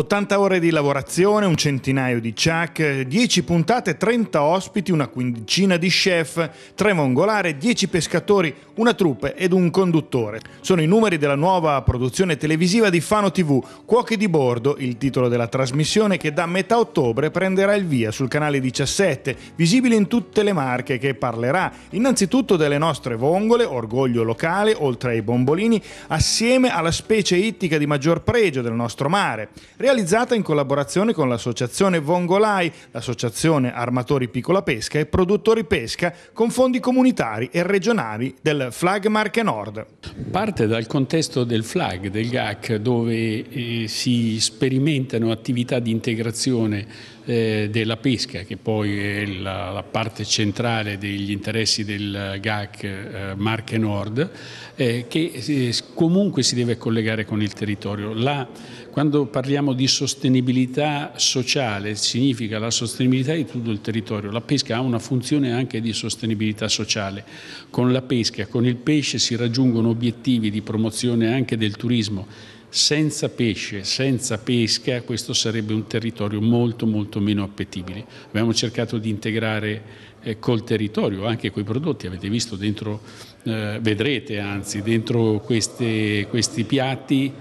80 ore di lavorazione, un centinaio di chuck, 10 puntate, 30 ospiti, una quindicina di chef, 3 mongolare, 10 pescatori, una troupe ed un conduttore. Sono i numeri della nuova produzione televisiva di Fano TV, Cuochi di Bordo, il titolo della trasmissione che da metà ottobre prenderà il via sul canale 17, visibile in tutte le marche, che parlerà innanzitutto delle nostre vongole, orgoglio locale, oltre ai bombolini, assieme alla specie ittica di maggior pregio del nostro mare realizzata in collaborazione con l'associazione Vongolai, l'associazione Armatori Piccola Pesca e Produttori Pesca, con fondi comunitari e regionali del FLAG Marche Nord. Parte dal contesto del FLAG, del GAC, dove eh, si sperimentano attività di integrazione eh, della pesca, che poi è la, la, parte centrale degli interessi del GAC eh, Marche Nord, eh, che eh, comunque si deve collegare con il territorio. La, quando parliamo di sostenibilità sociale significa la sostenibilità di tutto il territorio. La pesca ha una funzione anche di sostenibilità sociale. Con la pesca, con il pesce si raggiungono obiettivi di promozione anche del turismo. Senza pesce, senza pesca, questo sarebbe un territorio molto molto meno appetibile. Abbiamo cercato di integrare eh, col territorio anche quei prodotti, avete visto dentro, eh, vedrete anzi, dentro queste, questi piatti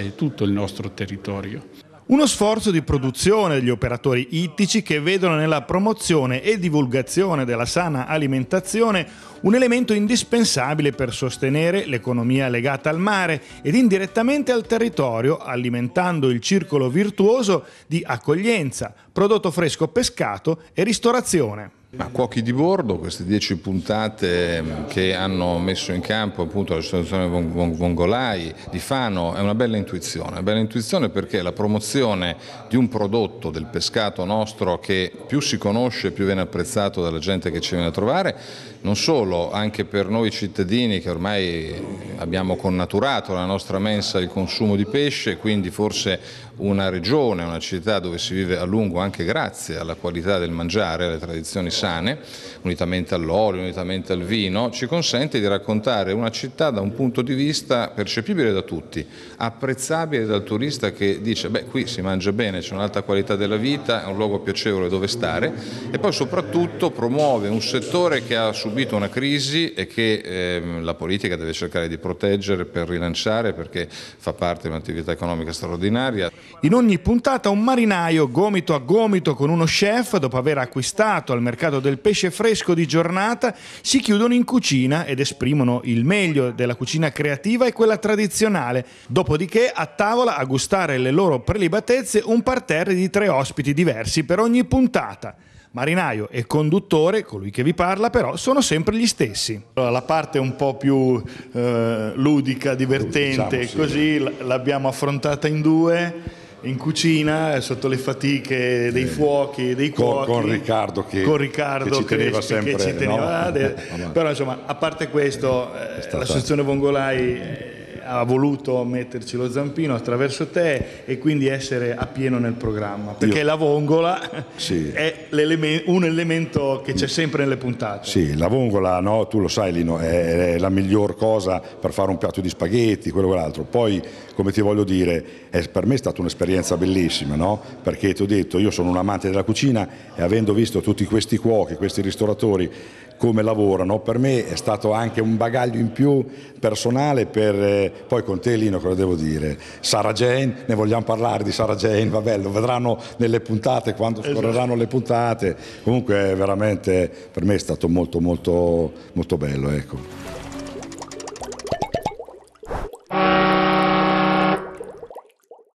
c'è tutto il nostro territorio. Uno sforzo di produzione degli operatori ittici che vedono nella promozione e divulgazione della sana alimentazione un elemento indispensabile per sostenere l'economia legata al mare ed indirettamente al territorio, alimentando il circolo virtuoso di accoglienza, prodotto fresco pescato e ristorazione. Ma Cuochi di Bordo, queste dieci puntate mm, che hanno messo in campo appunto la situazione Vongolai di Fano, è una bella intuizione, una bella intuizione perché la promozione di un prodotto del pescato nostro che più si conosce, più viene apprezzato dalla gente che ci viene a trovare, non solo stimolo anche per noi cittadini che ormai abbiamo connaturato la nostra mensa il consumo di pesce, quindi forse una regione, una città dove si vive a lungo anche grazie alla qualità del mangiare, alle tradizioni sane, unitamente all'olio, unitamente al vino, ci consente di raccontare una città da un punto di vista percepibile da tutti, apprezzabile dal turista che dice beh qui si mangia bene, c'è un'alta qualità della vita, è un luogo piacevole dove stare e poi soprattutto promuove un settore che ha subito una crisi crisi e che eh, la politica deve cercare di proteggere per rilanciare perché fa parte di un'attività economica straordinaria. In ogni puntata un marinaio gomito a gomito con uno chef, dopo aver acquistato al mercato del pesce fresco di giornata, si chiudono in cucina ed esprimono il meglio della cucina creativa e quella tradizionale. Dopodiché a tavola a gustare le loro prelibatezze un parterre di tre ospiti diversi per ogni puntata. Marinaio e conduttore, colui che vi parla, però sono sempre gli stessi. la parte un po' più eh, ludica, divertente, diciamo, così l'abbiamo affrontata in due in cucina sotto le fatiche dei fuochi, dei cuochi. Con, con Riccardo che, con Riccardo che ci teneva che, sempre. Che ci teneva, no? però insomma, a parte questo, eh, eh, stata... l'associazione Vongolai eh, ha voluto metterci lo zampino attraverso te e quindi essere a pieno nel programma, perché Io... la Vongola sì. è un elemento che c'è sempre nelle puntate. Sì, la vongola, no? tu lo sai Lino, è la miglior cosa per fare un piatto di spaghetti, quello o Poi, come ti voglio dire, è, per me è stata un'esperienza bellissima, no? perché ti ho detto, io sono un amante della cucina e avendo visto tutti questi cuochi, questi ristoratori, come lavorano, per me è stato anche un bagaglio in più personale per, eh, poi con te Lino cosa devo dire, Sara Jane, ne vogliamo parlare di Sara Jane, vabbè lo vedranno nelle puntate quando esatto. scorreranno le puntate giornate, comunque veramente per me è stato molto molto, molto bello. Ecco.